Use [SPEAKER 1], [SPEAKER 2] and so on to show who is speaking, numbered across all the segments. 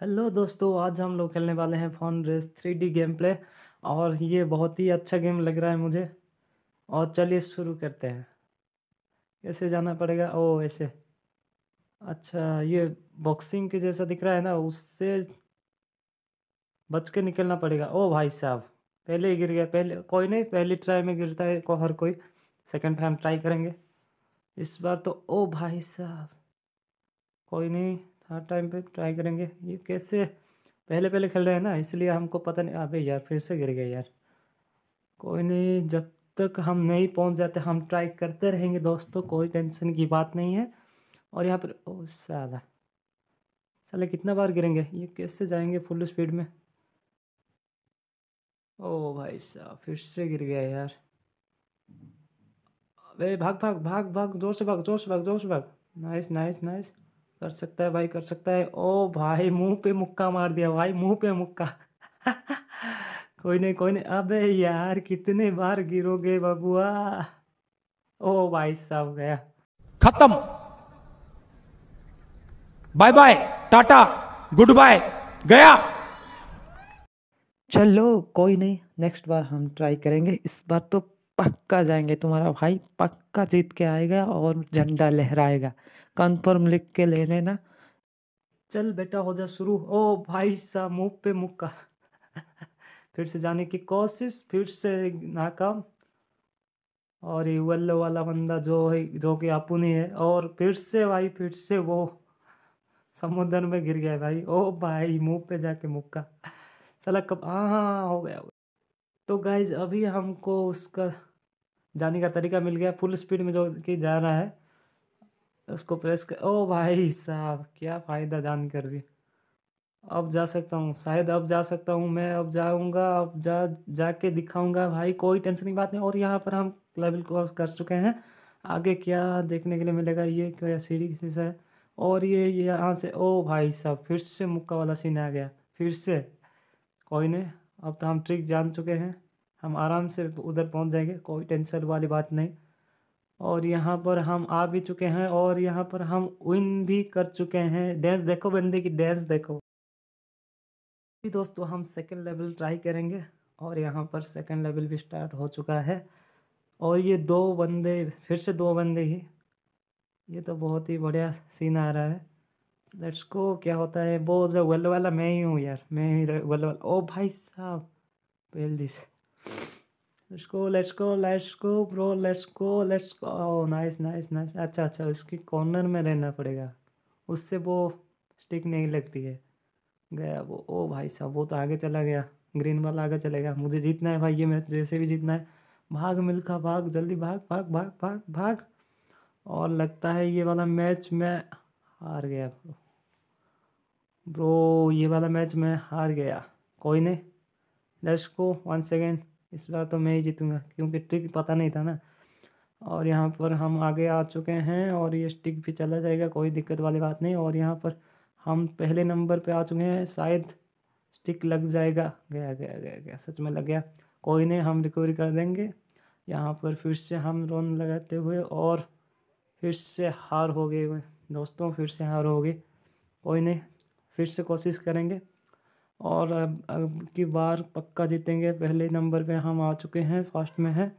[SPEAKER 1] hello दोस्तों आज हम लोग खेलने वाले हैं phone race three D game play और ये बहुत ही अच्छा गेम लग रहा है मुझे और चलिए शुरू करते हैं कैसे जाना पड़ेगा ओ ऐसे अच्छा ये बॉक्सिंग के जैसा दिख रहा है ना उससे बच के निकलना पड़ेगा ओ भाई साहब पहले ही गिर गया पहले कोई नहीं पहली ट्राई में गिरता है को हर कोई सेकंड टाइम ट्राई करेंगे इस बार तो ओ भाई साहब कोई नहीं हर टाइम पे ट्राई करेंगे ये कैसे पहले पहले खेल रहे हैं ना इसलिए हमको पता नहीं अबे यार फिर से गिर गए यार कोई नहीं जब तक हम नहीं पहुंच जाते हम ट्राई करते रहेंगे दोस्तों कोई टेंशन की बात नहीं है और यहाँ पर ओ साला साला कितना बार गिरेंगे ये कैसे जाएंगे फुल स्पीड में ओ भाई साहब फिर से गिर गया यार अरे भाग भाग भाग भाग जोर से भाग जोर से भाग जोर से भाग नाइस नाइस नाइस कर सकता है भाई कर सकता है ओ भाई मुंह पे मुक्का मार दिया भाई मुंह पे मुक्का कोई नहीं कोई नहीं अबे यार कितने बार गिरोगे बबुआ ओ भाई साहब गया खत्म bye bye tata goodbye गया चलो कोई नहीं नेक्स्ट बार हम ट्राई करेंगे इस बार तो पक्का जाएंगे तुम्हारा भाई पक्का जीत के आएगा और झंडा लहराएगा कन्फर्म लिख के ले लेना चल बेटा हो जा शुरू ओ भाई साहब मुँह पे मुक्का फिर से जाने की कोशिश फिर से नाकाम और ये वल्लो वाला बंदा जो है जो कि अपनी ही है और फिर से भाई फिर से वो समुद्र में गिर गया भाई ओ भाई मुँह पे जाके मुक्का सला कब हाँ हाँ हो गया तो गाइज अभी हमको उसका जाने का तरीका मिल गया फुल स्पीड में जो कि जा रहा है उसको प्रेस कर ओ भाई साहब क्या फ़ायदा जान कर भी अब जा सकता हूँ शायद अब जा सकता हूँ मैं अब जाऊँगा अब जा जाके दिखाऊँगा भाई कोई टेंशन की बात नहीं और यहाँ पर हम लेवल क्रॉस कर चुके हैं आगे क्या देखने के लिए मिलेगा ये क्या सीढ़ी किसी से है और ये यहाँ से ओ भाई साहब फिर से मुक्का वाला सीन आ गया फिर से कोई नहीं अब तो हम ट्रिक जान चुके हैं हम आराम से उधर पहुंच जाएंगे कोई टेंशन वाली बात नहीं और यहाँ पर हम आ भी चुके हैं और यहाँ पर हम विन भी कर चुके हैं डांस देखो बंदे की डांस देखो दोस्तों हम सेकेंड लेवल ट्राई करेंगे और यहाँ पर सेकेंड लेवल भी स्टार्ट हो चुका है और ये दो बंदे फिर से दो बंदे ही ये तो बहुत ही बढ़िया सीन आ रहा है लेट्स को क्या होता है बोल जो वेल वाला मैं ही हूँ यार मैं ही वेल वाला ओ भाई साहब वेल दिस इसको let's go let's go bro let's go let's go nice nice nice अच्छा अच्छा उसकी कॉर्नर में रहना पड़ेगा उससे वो स्टिक नहीं लगती है गया वो ओ भाई साहब वो तो आगे चला गया ग्रीन बॉल आगे चला गया मुझे जीतना है भाई ये मैच जैसे भी जीतना है भाग मिल्खा भाग जल्दी भाग भाग भाग भाग भाग और लगता है ये वाला मैच मैं हार गया ब्रो ब्रो ये वाला मैच मैं हार गया कोई नहीं लेट्स गो वन सेकेंड इस बार तो मैं ही जीतूँगा क्योंकि ट्रिक पता नहीं था ना और यहाँ पर हम आगे आ चुके हैं और ये स्टिक भी चला जाएगा कोई दिक्कत वाली बात नहीं और यहाँ पर हम पहले नंबर पे आ चुके हैं शायद स्टिक लग जाएगा गया गया गया गया सच में लग गया कोई नहीं हम रिकवरी कर देंगे यहाँ पर फिर से हम रोन लगाते हुए और फिर से हार हो गए दोस्तों फिर से हार हो गई कोई नहीं फिर से कोशिश करेंगे और अब अब की बार पक्का जीतेंगे पहले नंबर पे हम आ चुके हैं फर्स्ट में है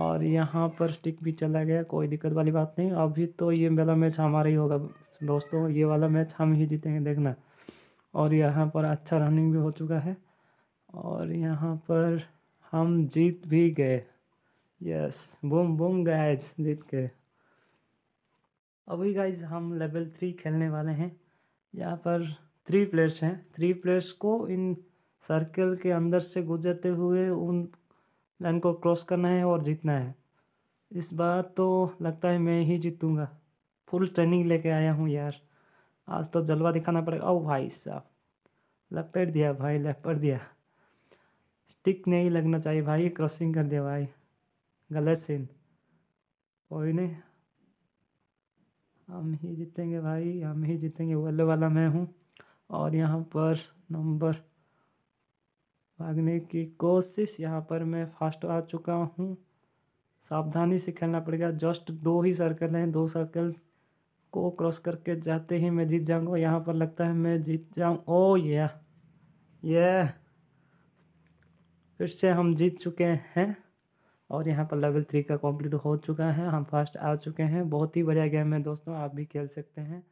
[SPEAKER 1] और यहाँ पर स्टिक भी चला गया कोई दिक्कत वाली बात नहीं अभी तो ये वाला मैच हमारा ही होगा दोस्तों ये वाला मैच हम ही जीतेंगे देखना और यहाँ पर अच्छा रनिंग भी हो चुका है और यहाँ पर हम जीत भी गए यस बूम बूम गाइज जीत गए अभी गाइज हम लेवल थ्री खेलने वाले हैं यहाँ पर थ्री प्लेयर्स हैं थ्री प्लेयर्स को इन सर्कल के अंदर से गुजरते हुए उन लाइन को क्रॉस करना है और जीतना है इस बार तो लगता है मैं ही जीतूँगा फुल ट्रेनिंग लेके आया हूँ यार आज तो जलवा दिखाना पड़ेगा ओ भाई साहब लपेट दिया भाई लपेट दिया स्टिक नहीं लगना चाहिए भाई क्रॉसिंग कर दिया भाई गलत सीन कोई नहीं हम ही जीतेंगे भाई हम ही जीतेंगे वो वाला मैं हूँ और यहाँ पर नंबर भागने की कोशिश यहाँ पर मैं फास्ट आ चुका हूँ सावधानी से खेलना पड़ेगा जस्ट दो ही सर्कल हैं दो सर्कल को क्रॉस करके जाते ही मैं जीत जाऊँगा यहाँ पर लगता है मैं जीत जाऊँ ओ ये ये फिर से हम जीत चुके हैं और यहाँ पर लेवल थ्री का कंप्लीट हो चुका है हम फर्स्ट आ चुके हैं बहुत ही बढ़िया गेम है दोस्तों आप भी खेल सकते हैं